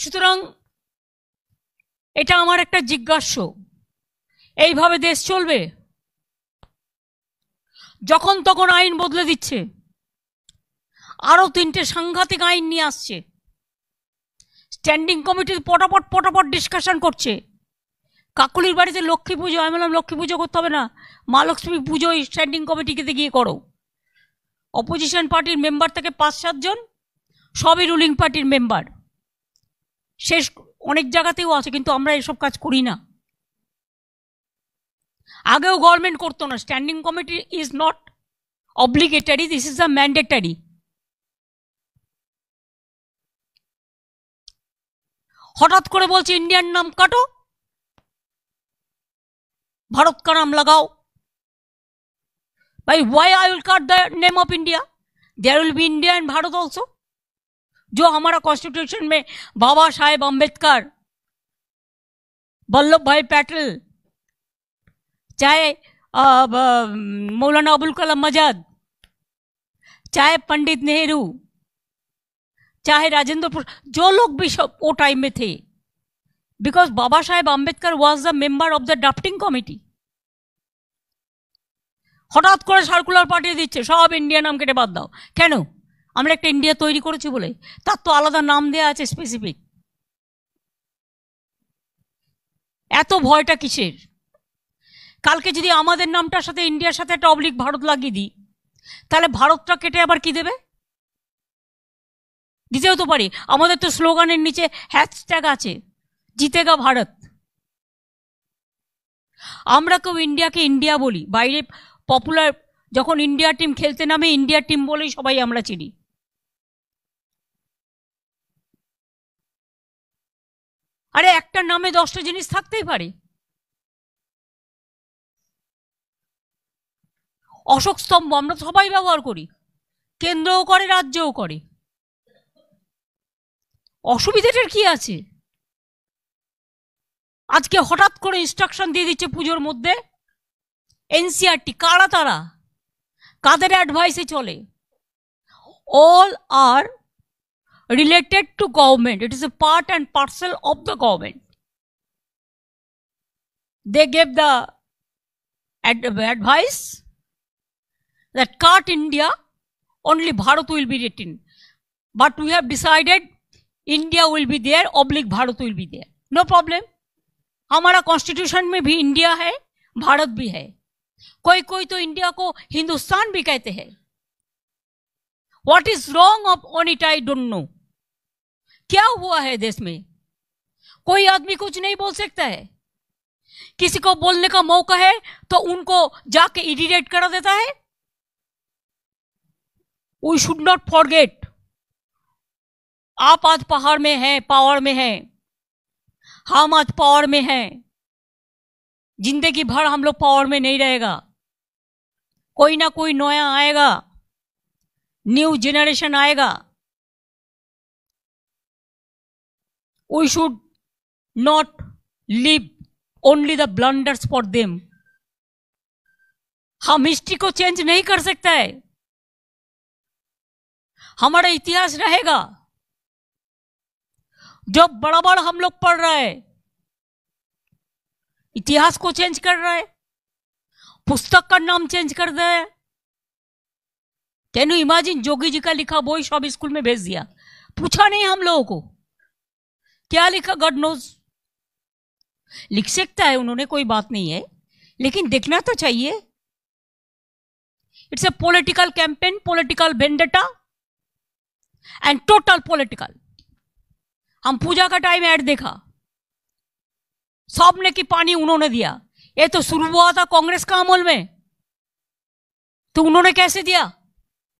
সুতরাং এটা আমার একটা জিজ্ঞাস্য এইভাবে দেশ চলবে যখন তখন আইন বদলে দিচ্ছে আরও তিনটে সাংঘাতিক আইন নিয়ে আসছে স্ট্যান্ডিং কমিটি পটাপট পটাপট ডিসকাশন করছে কাকুলির বাড়িতে লক্ষ্মী পুজো আমি বললাম লক্ষ্মী পুজো করতে হবে না মা লক্ষ্মী পুজো স্ট্যান্ডিং কমিটিকে গিয়ে করো অপোজিশন পার্টির মেম্বার থেকে পাঁচ সাতজন সবই রুলিং পার্টির মেম্বার শেষ অনেক জায়গাতেও আছে কিন্তু আমরা এসব কাজ করি না আগেও গভর্নমেন্ট করতো না standing committee is not obligatory this is a mandatory হঠাৎ করে বলছে ইন্ডিয়ান নাম কাটো ভারত কা নাম লাগাও ভাই why I will cut the name of India there will be India and Bharat also जो हमारा कॉन्स्टिट्यूशन में बाबा साहेब अम्बेडकर वल्लभ भाई पटेल चाहे मौलाना अबुल कलाम आजाद चाहे पंडित नेहरू चाहे राजेंद्र जो लोग भी वो टाइम में थे because Baba Saheb Ambedkar was the member of the drafting committee হঠাৎ করে সার্কুলার পাঠিয়ে দিচ্ছে সব ইন্ডিয়ান নাম কেটে বাদ দাও কেন আমরা একটা ইন্ডিয়া তৈরি করেছি বলে তার তো আলাদা নাম দেওয়া আছে স্পেসিফিক এত ভয়টা কিসের কালকে যদি আমাদের নামটার সাথে ইন্ডিয়ার সাথে একটা অবলিক ভারত লাগিয়ে দিই তাহলে ভারতটা কেটে আবার কি দেবে দিতেও তো পারি আমাদের তো স্লোগানের নিচে হ্যাশট্যাগ আছে জিতেগা ভারত আমরা কেউ ইন্ডিয়াকে ইন্ডিয়া বলি বাইরে পপুলার যখন ইন্ডিয়া টিম খেলতে নামে ইন্ডিয়া টিম বলেই সবাই আমরা চিনি আরে একটা নামে দশটা জিনিস থাকতেই পারে অশোক স্তম্ভ আমরা সবাই ব্যবহার করি কেন্দ্রও করে রাজ্যও করে অসুবিধাটার কি আছে আজকে হঠাৎ করে ইনস্ট্রাকশন দিয়ে দিচ্ছে পুজোর মধ্যে এনসিআরটি e কারা তারা কাদের অ্যাডভাইসে চলে all are related to government. It is a part and parcel of the government. They gave the ad advice that cut India, only Bharat will be written. But we have decided India will be there, oblique Bharat will be there. No problem. hamara constitution mein bhi india hai bharat bhi hai koi koi to india ko hindustan bhi kehte hai what is wrong of onita i don't know क्या हुआ है देश में कोई आदमी कुछ नहीं बोल सकता है किसी को बोलने का मौका है तो उनको जाके इडिटेट करा देता है वी शुड नॉट फॉरगेट आप आज पहाड़ में हैं पावर में हैं हम आज पावर में हैं जिंदगी भर हम लोग पावर में नहीं रहेगा कोई ना कोई नया आएगा न्यू जेनरेशन आएगा we should not leave only the blunders for them हम हिस्ट्री को चेंज नहीं कर सकता है हमारा इतिहास रहेगा जो बड़ा बड़ा हम लोग पढ़ रहे हैं इतिहास को चेंज कर रहे हैं पुस्तक का नाम चेंज कर दे can you imagine Jogi ji का लिखा वो सब स्कूल में भेज दिया पूछा नहीं हम लोगों को क्या लिखा गॉड नोज लिख सकता है उन्होंने कोई बात नहीं है लेकिन देखना तो चाहिए it's a political campaign political vendetta and total political हम पूजा का टाइम ऐड देखा सामने की पानी उन्होंने दिया ये तो शुरू हुआ था कांग्रेस का अमल में तो उन्होंने कैसे दिया